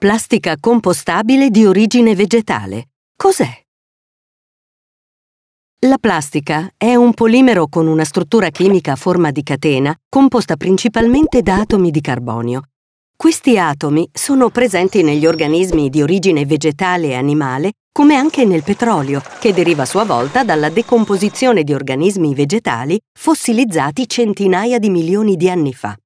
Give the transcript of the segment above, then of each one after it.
Plastica compostabile di origine vegetale. Cos'è? La plastica è un polimero con una struttura chimica a forma di catena composta principalmente da atomi di carbonio. Questi atomi sono presenti negli organismi di origine vegetale e animale, come anche nel petrolio, che deriva a sua volta dalla decomposizione di organismi vegetali fossilizzati centinaia di milioni di anni fa.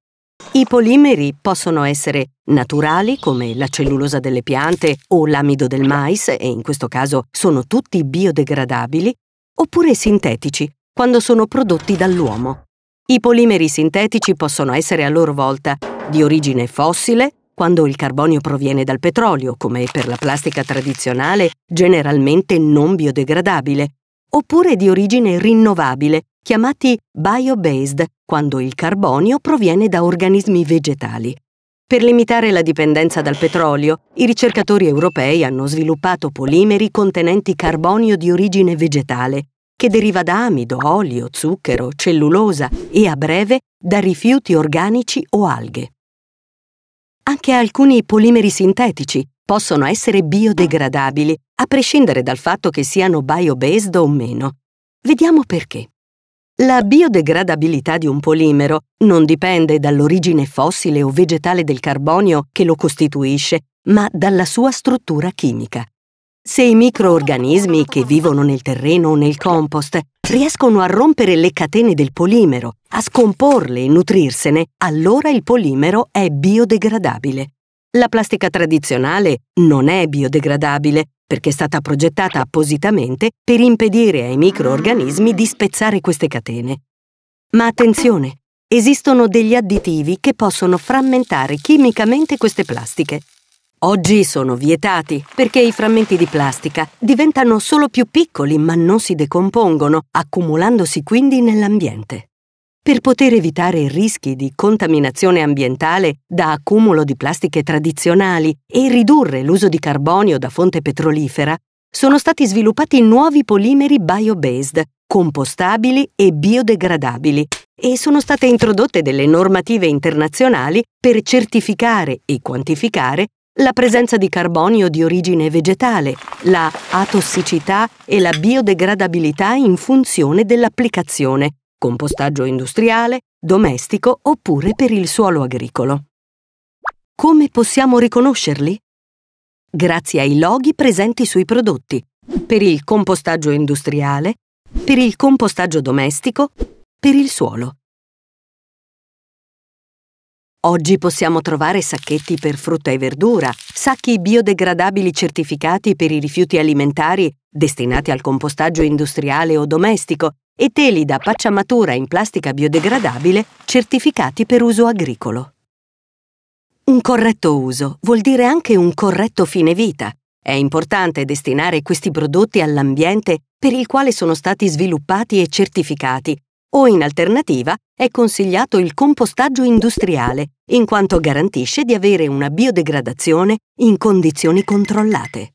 I polimeri possono essere naturali come la cellulosa delle piante o l'amido del mais, e in questo caso sono tutti biodegradabili, oppure sintetici, quando sono prodotti dall'uomo. I polimeri sintetici possono essere a loro volta di origine fossile, quando il carbonio proviene dal petrolio, come per la plastica tradizionale generalmente non biodegradabile, oppure di origine rinnovabile, chiamati biobased, quando il carbonio proviene da organismi vegetali. Per limitare la dipendenza dal petrolio, i ricercatori europei hanno sviluppato polimeri contenenti carbonio di origine vegetale, che deriva da amido, olio, zucchero, cellulosa e a breve da rifiuti organici o alghe. Anche alcuni polimeri sintetici possono essere biodegradabili, a prescindere dal fatto che siano biobased o meno. Vediamo perché. La biodegradabilità di un polimero non dipende dall'origine fossile o vegetale del carbonio che lo costituisce, ma dalla sua struttura chimica. Se i microorganismi che vivono nel terreno o nel compost riescono a rompere le catene del polimero, a scomporle e nutrirsene, allora il polimero è biodegradabile. La plastica tradizionale non è biodegradabile perché è stata progettata appositamente per impedire ai microorganismi di spezzare queste catene. Ma attenzione, esistono degli additivi che possono frammentare chimicamente queste plastiche. Oggi sono vietati perché i frammenti di plastica diventano solo più piccoli ma non si decompongono, accumulandosi quindi nell'ambiente per poter evitare rischi di contaminazione ambientale da accumulo di plastiche tradizionali e ridurre l'uso di carbonio da fonte petrolifera, sono stati sviluppati nuovi polimeri biobased, compostabili e biodegradabili, e sono state introdotte delle normative internazionali per certificare e quantificare la presenza di carbonio di origine vegetale, la atossicità e la biodegradabilità in funzione dell'applicazione, compostaggio industriale, domestico oppure per il suolo agricolo. Come possiamo riconoscerli? Grazie ai loghi presenti sui prodotti, per il compostaggio industriale, per il compostaggio domestico, per il suolo. Oggi possiamo trovare sacchetti per frutta e verdura, sacchi biodegradabili certificati per i rifiuti alimentari destinati al compostaggio industriale o domestico e teli da pacciamatura in plastica biodegradabile certificati per uso agricolo. Un corretto uso vuol dire anche un corretto fine vita. È importante destinare questi prodotti all'ambiente per il quale sono stati sviluppati e certificati o in alternativa è consigliato il compostaggio industriale, in quanto garantisce di avere una biodegradazione in condizioni controllate.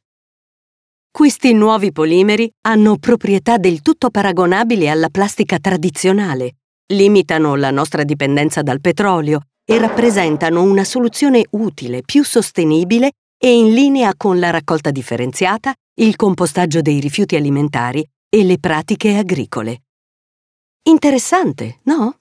Questi nuovi polimeri hanno proprietà del tutto paragonabili alla plastica tradizionale, limitano la nostra dipendenza dal petrolio e rappresentano una soluzione utile, più sostenibile e in linea con la raccolta differenziata, il compostaggio dei rifiuti alimentari e le pratiche agricole. Interessante, no?